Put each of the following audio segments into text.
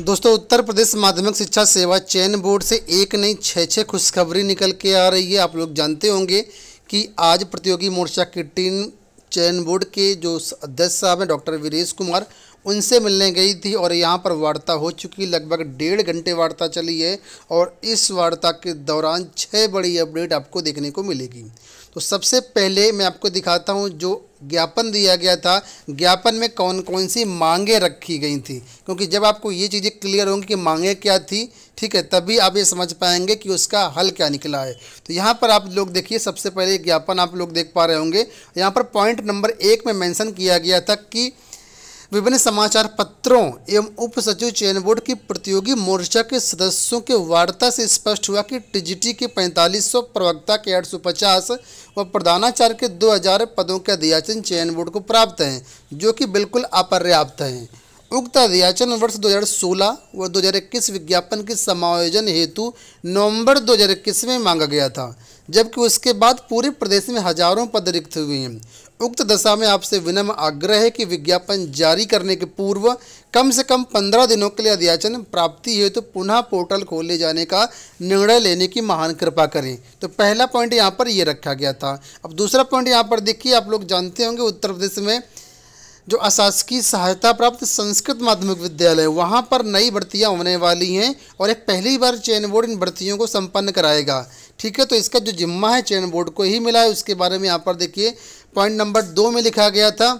दोस्तों उत्तर प्रदेश माध्यमिक शिक्षा सेवा चयन बोर्ड से एक नई छः छः खुशखबरी निकल के आ रही है आप लोग जानते होंगे कि आज प्रतियोगी मोर्चा की टीम चयन बोर्ड के जो अध्यक्ष साहब हैं डॉक्टर वीरेश कुमार उनसे मिलने गई थी और यहाँ पर वार्ता हो चुकी लगभग डेढ़ घंटे वार्ता चली है और इस वार्ता के दौरान छः बड़ी अपडेट आपको देखने को मिलेगी तो सबसे पहले मैं आपको दिखाता हूँ जो ज्ञापन दिया गया था ज्ञापन में कौन कौन सी मांगे रखी गई थी क्योंकि जब आपको ये चीज़ें क्लियर होंगी कि मांगे क्या थी ठीक है तभी आप ये समझ पाएंगे कि उसका हल क्या निकला है तो यहाँ पर आप लोग देखिए सबसे पहले ज्ञापन आप लोग देख पा रहे होंगे यहाँ पर पॉइंट नंबर एक में मेंशन किया गया था कि विभिन्न समाचार पत्रों एवं उप सचिव चयन बोर्ड की प्रतियोगी मोर्चा के सदस्यों के वार्ता से स्पष्ट हुआ कि टीजीटी के 4500 प्रवक्ता के 850 व प्रधानाचार्य के 2000 पदों के अध्याचन चयन बोर्ड को प्राप्त हैं जो कि बिल्कुल अपर्याप्त हैं उक्त अध्याचन वर्ष 2016 व 2021 विज्ञापन के समायोजन हेतु नवंबर 2021 में मांगा गया था जबकि उसके बाद पूरे प्रदेश में हजारों पद रिक्त हुए हैं उक्त दशा में आपसे विनम्र आग्रह है कि विज्ञापन जारी करने के पूर्व कम से कम पंद्रह दिनों के लिए अध्याचन प्राप्ति हेतु तो पुनः पोर्टल खोले जाने का निर्णय लेने की महान कृपा करें तो पहला पॉइंट यहाँ पर ये रखा गया था अब दूसरा पॉइंट यहाँ पर देखिए आप लोग जानते होंगे उत्तर प्रदेश में जो अशासकीय सहायता प्राप्त संस्कृत माध्यमिक विद्यालय वहाँ पर नई भर्तियाँ होने वाली हैं और एक पहली बार चयन बोर्ड इन भर्तियों को संपन्न कराएगा ठीक है तो इसका जो जिम्मा है चयन बोर्ड को ही मिला है उसके बारे में यहाँ पर देखिए पॉइंट नंबर दो में लिखा गया था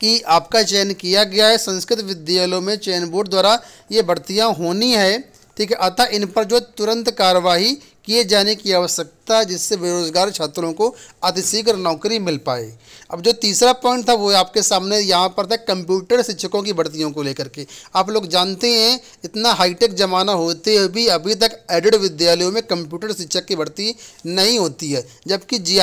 कि आपका चयन किया गया है संस्कृत विद्यालयों में चयन बोर्ड द्वारा ये भर्तियाँ होनी है ठीक है अतः इन पर जो तुरंत कार्यवाही किए जाने की आवश्यकता जिससे बेरोजगार छात्रों को अतिशीघ्र नौकरी मिल पाए अब जो तीसरा पॉइंट था वो आपके सामने यहाँ पर था कंप्यूटर शिक्षकों की भर्तियों को लेकर के आप लोग जानते हैं इतना हाईटेक ज़माना होते हुए भी अभी तक एडेड विद्यालयों में कंप्यूटर शिक्षक की भर्ती नहीं होती है जबकि जी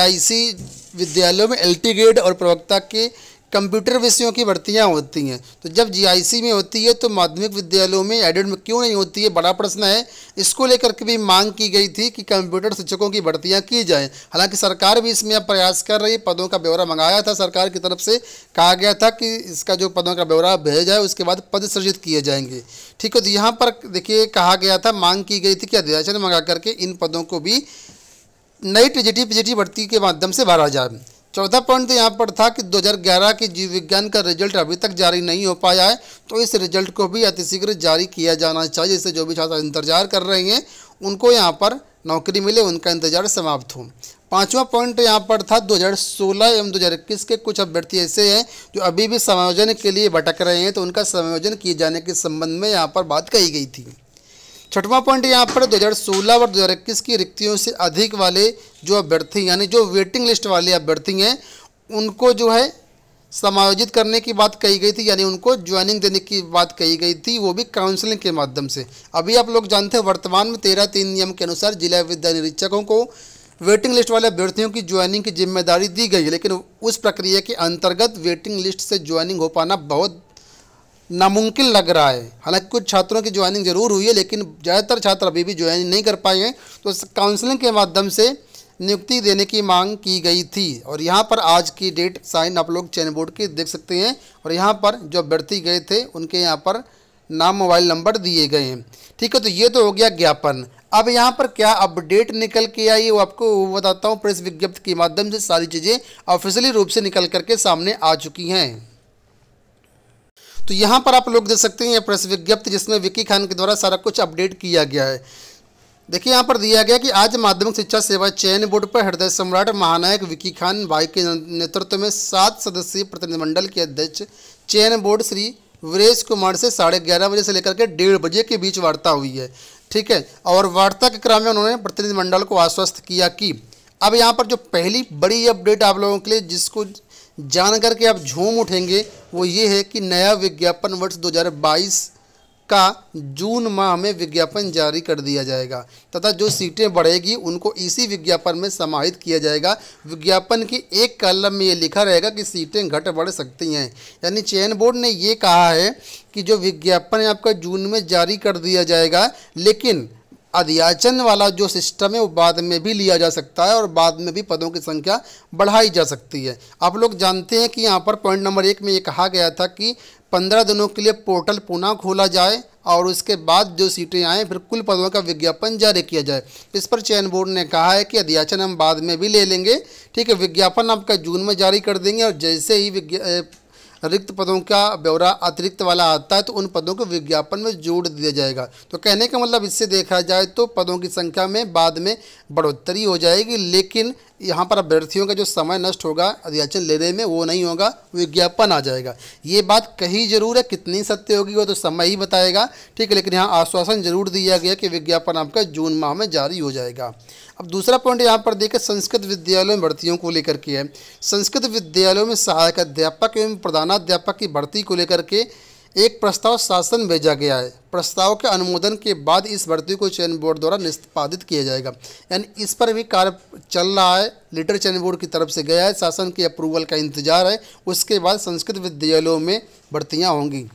विद्यालयों में एल ग्रेड और प्रवक्ता के कंप्यूटर विषयों की भर्तियाँ होती हैं तो जब जीआईसी में होती है तो माध्यमिक विद्यालयों में एडेड में क्यों नहीं होती है बड़ा प्रश्न है इसको लेकर के भी मांग की गई थी कि कंप्यूटर शिक्षकों की भर्तियाँ की जाएँ हालांकि सरकार भी इसमें अब प्रयास कर रही है पदों का ब्यौरा मंगाया था सरकार की तरफ से कहा गया था कि इसका जो पदों का ब्यौरा भेजा जाए उसके बाद पद सृजित किए जाएंगे ठीक है तो यहाँ पर देखिए कहा गया था मांग की गई थी कि अध्याचन मंगा करके इन पदों को भी नई ट्रिजिटी पीजीटी भर्ती के माध्यम से भरा जाए चौथा पॉइंट तो यहाँ पर था कि 2011 के जीव विज्ञान का रिजल्ट अभी तक जारी नहीं हो पाया है तो इस रिजल्ट को भी अतिशीघ्र जारी किया जाना चाहिए जिससे जो भी छात्र इंतजार कर रहे हैं उनको यहाँ पर नौकरी मिले उनका इंतजार समाप्त हो पांचवा पॉइंट यहाँ पर था 2016 एवं 2021 के कुछ अभ्यर्थी ऐसे हैं जो अभी भी समायोजन के लिए भटक रहे हैं तो उनका समायोजन किए जाने के संबंध में यहाँ पर बात कही गई थी छठवां पॉइंट यहाँ पर 2016 और 2021 की रिक्तियों से अधिक वाले जो अभ्यर्थी यानी जो वेटिंग लिस्ट वाले अभ्यर्थी हैं उनको जो है समायोजित करने की बात कही गई थी यानी उनको ज्वाइनिंग देने की बात कही गई थी वो भी काउंसलिंग के माध्यम से अभी आप लोग जानते हैं वर्तमान में तेरह तीन नियम के अनुसार जिला विद्या निरीक्षकों को वेटिंग लिस्ट वाले अभ्यर्थियों की ज्वाइनिंग की जिम्मेदारी दी गई है लेकिन उस प्रक्रिया के अंतर्गत वेटिंग लिस्ट से ज्वाइनिंग हो पाना बहुत नामुमकिन लग रहा है हालांकि कुछ छात्रों की ज्वाइनिंग जरूर हुई है लेकिन ज़्यादातर छात्र अभी भी ज्वाइनिंग नहीं कर पाए हैं तो काउंसलिंग के माध्यम से नियुक्ति देने की मांग की गई थी और यहाँ पर आज की डेट साइन आप लोग चैन बोर्ड की देख सकते हैं और यहाँ पर जो अभ्यर्थी गए थे उनके यहाँ पर नाम मोबाइल नंबर दिए गए हैं ठीक है तो ये तो हो गया ज्ञापन अब यहाँ पर क्या अपडेट निकल के आई वो आपको बताता हूँ प्रेस विज्ञप्ति के माध्यम से सारी चीज़ें ऑफिशियली रूप से निकल करके सामने आ चुकी हैं तो यहाँ पर आप लोग देख सकते हैं यह प्रेस विज्ञप्ति जिसमें विक्की खान के द्वारा सारा कुछ अपडेट किया गया है देखिए यहाँ पर दिया गया कि आज माध्यमिक शिक्षा सेवा चयन बोर्ड पर हृदय सम्राट महानायक विक्की खान भाई के नेतृत्व में सात सदस्यीय प्रतिनिधिमंडल के अध्यक्ष चयन बोर्ड श्री वीरेश कुमार से साढ़े ग्यारह बजे से लेकर के डेढ़ बजे के बीच वार्ता हुई है ठीक है और वार्ता के क्रम में उन्होंने प्रतिनिधिमंडल को आश्वस्त किया कि अब यहाँ पर जो पहली बड़ी अपडेट आप लोगों के लिए जिसको जान के आप झूम उठेंगे वो ये है कि नया विज्ञापन वर्ष 2022 का जून माह में विज्ञापन जारी कर दिया जाएगा तथा जो सीटें बढ़ेगी उनको इसी विज्ञापन में समाहित किया जाएगा विज्ञापन की एक कलम में ये लिखा रहेगा कि सीटें घट बढ़ सकती हैं यानी चयन बोर्ड ने ये कहा है कि जो विज्ञापन आपका जून में जारी कर दिया जाएगा लेकिन अध्याचन वाला जो सिस्टम है वो बाद में भी लिया जा सकता है और बाद में भी पदों की संख्या बढ़ाई जा सकती है आप लोग जानते हैं कि यहाँ पर पॉइंट नंबर एक में ये कहा गया था कि पंद्रह दिनों के लिए पोर्टल पुनः खोला जाए और उसके बाद जो सीटें आएँ फिर कुल पदों का विज्ञापन जारी किया जाए इस पर चयन बोर्ड ने कहा है कि अध्याचन हम बाद में भी ले लेंगे ठीक है विज्ञापन आपका जून में जारी कर देंगे और जैसे ही रिक्त पदों का ब्यौरा अतिरिक्त वाला आता है तो उन पदों को विज्ञापन में जोड़ दिया जाएगा तो कहने का मतलब इससे देखा जाए तो पदों की संख्या में बाद में बढ़ोतरी हो जाएगी लेकिन यहाँ पर अभ्यर्थियों का जो समय नष्ट होगा अध्याचन लेने में वो नहीं होगा विज्ञापन आ जाएगा ये बात कही जरूर है कितनी सत्य होगी वो तो समय ही बताएगा ठीक है लेकिन यहाँ आश्वासन जरूर दिया गया कि विज्ञापन आपका जून माह में जारी हो जाएगा अब दूसरा पॉइंट यहाँ पर देखें संस्कृत विद्यालयों में भर्तियों को लेकर के है संस्कृत विद्यालयों में सहायक अध्यापक एवं प्रधान प्रधानाध्यापक की भर्ती को लेकर के एक प्रस्ताव शासन भेजा गया है प्रस्ताव के अनुमोदन के बाद इस भर्ती को चयन बोर्ड द्वारा निष्पादित किया जाएगा यानी इस पर भी कार्य चल रहा है लिटर चयन बोर्ड की तरफ से गया है शासन के अप्रूवल का इंतजार है उसके बाद संस्कृत विद्यालयों में भर्तियाँ होंगी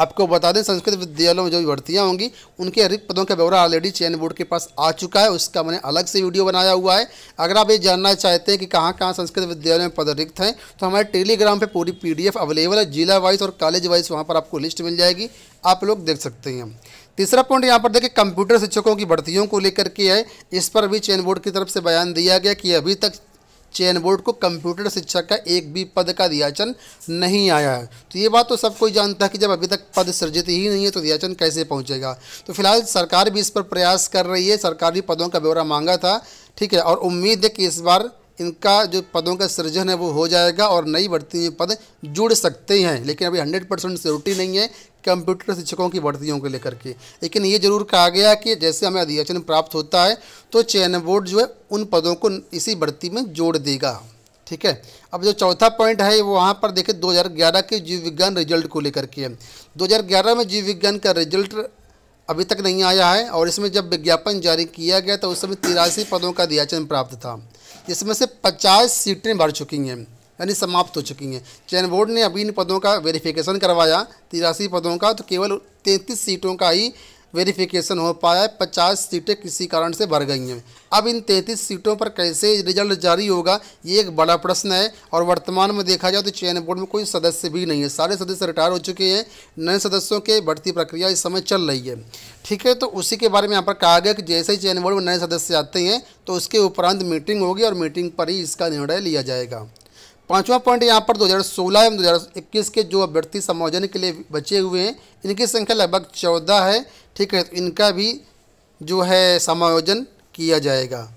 आपको बता दें संस्कृत विद्यालयों में जो भी भर्तियाँ होंगी उनके हरिक पदों का ब्यौरा ऑलरेडी चयन बोर्ड के पास आ चुका है उसका मैंने अलग से वीडियो बनाया हुआ है अगर आप ये जानना चाहते हैं कि कहाँ कहाँ संस्कृत विद्यालय में पद रिक्त हैं तो हमारे टेलीग्राम पर पूरी पी अवेलेबल है जिला वाइज और कॉलेज वाइज वहाँ पर आपको लिस्ट मिल जाएगी आप लोग देख सकते हैं तीसरा पॉइंट यहाँ पर देखिए कंप्यूटर शिक्षकों की भर्तियों को लेकर के है इस पर भी चयन बोर्ड की तरफ से बयान दिया गया कि अभी तक चयन बोर्ड को कंप्यूटर शिक्षा का एक भी पद का रियाचन नहीं आया है तो ये बात तो सब कोई जानता है कि जब अभी तक पद सृजित ही नहीं है तो रियाचन कैसे पहुँचेगा तो फिलहाल सरकार भी इस पर प्रयास कर रही है सरकारी पदों का ब्यौरा मांगा था ठीक है और उम्मीद है कि इस बार इनका जो पदों का सृजन है वो हो जाएगा और नई भर्ती हुई पद जुड़ सकते हैं लेकिन अभी हंड्रेड परसेंट सिक्योरिटी नहीं है कंप्यूटर शिक्षकों की भर्तियों को लेकर के लेकिन ये जरूर कहा गया कि जैसे हमें अधिवचन प्राप्त होता है तो चयन बोर्ड जो है उन पदों को इसी भर्ती में जोड़ देगा ठीक है अब जो चौथा पॉइंट है वो वहाँ पर देखें दो के जीव विज्ञान रिजल्ट को लेकर के दो में जीव विज्ञान का रिजल्ट अभी तक नहीं आया है और इसमें जब विज्ञापन जारी किया गया तो उस समय तिरासी पदों का अधियाचन प्राप्त था जिसमें से पचास सीटें भर चुकी हैं यानी समाप्त हो चुकी हैं चयन बोर्ड ने अभी इन पदों का वेरिफिकेशन करवाया तिरासी पदों का तो केवल तैंतीस सीटों का ही वेरिफिकेशन हो पाया है पचास सीटें किसी कारण से भर गई हैं अब इन तैंतीस सीटों पर कैसे रिजल्ट जारी होगा ये एक बड़ा प्रश्न है और वर्तमान में देखा जाए तो चयन बोर्ड में कोई सदस्य भी नहीं है सारे सदस्य रिटायर हो चुके हैं नए सदस्यों के बढ़ती प्रक्रिया इस समय चल रही है ठीक है तो उसी के बारे में यहाँ पर कहा गया कि जैसे ही चयन बोर्ड में नए सदस्य आते हैं तो उसके उपरांत मीटिंग होगी और मीटिंग पर ही इसका निर्णय लिया जाएगा पांचवा पॉइंट यहाँ पर 2016 एवं 2021 के जो अभ्यर्थी समायोजन के लिए बचे हुए हैं इनकी संख्या लगभग चौदह है ठीक है तो इनका भी जो है समायोजन किया जाएगा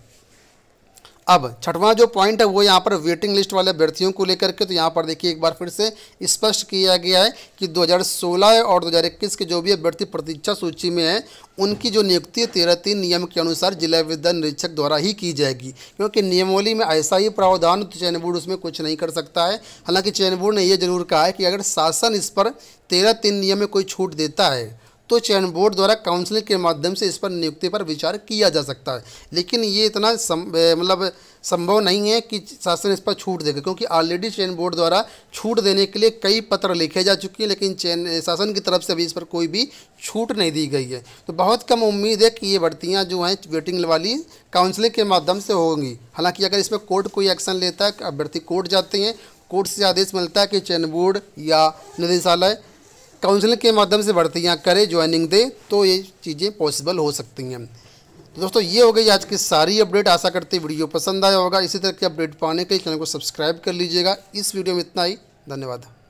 अब छठवां जो पॉइंट है वो यहाँ पर वेटिंग लिस्ट वाले अभ्यर्थियों को लेकर के तो यहाँ पर देखिए एक बार फिर से स्पष्ट किया गया है कि 2016 और 2021 के जो भी अभ्यर्थी प्रतीक्षा सूची में है उनकी जो नियुक्ति तेरह तीन नियम के अनुसार जिला विद्या निरीक्षक द्वारा ही की जाएगी क्योंकि नियमावली में ऐसा ही प्रावधान तो चयन बोर्ड उसमें कुछ नहीं कर सकता है हालांकि चयन बोर्ड ने यह जरूर कहा है कि अगर शासन इस पर तेरह तीन नियम में कोई छूट देता है तो चयन बोर्ड द्वारा काउंसलिंग के माध्यम से इस पर नियुक्ति पर विचार किया जा सकता है लेकिन ये इतना मतलब संभव नहीं है कि शासन इस पर छूट देगा क्योंकि ऑलरेडी चयन बोर्ड द्वारा छूट देने के लिए कई पत्र लिखे जा चुके हैं लेकिन चयन शासन की तरफ से अभी इस पर कोई भी छूट नहीं दी गई है तो बहुत कम उम्मीद है कि ये भर्तियाँ जो हैं वेटिंग वाली काउंसलिंग के माध्यम से होंगी हालांकि अगर इसमें कोर्ट कोई एक्शन लेता है अभ्यर्थी कोर्ट जाते हैं कोर्ट से आदेश मिलता है कि चयन बोर्ड या निदेशालय काउंसलिंग के माध्यम से भर्ती यहाँ करे ज्वाइनिंग दे तो ये चीज़ें पॉसिबल हो सकती हैं तो दोस्तों ये हो गई आज की सारी अपडेट आशा करते वीडियो पसंद आया होगा इसी तरह की अपडेट पाने के लिए चैनल को सब्सक्राइब कर लीजिएगा इस वीडियो में इतना ही धन्यवाद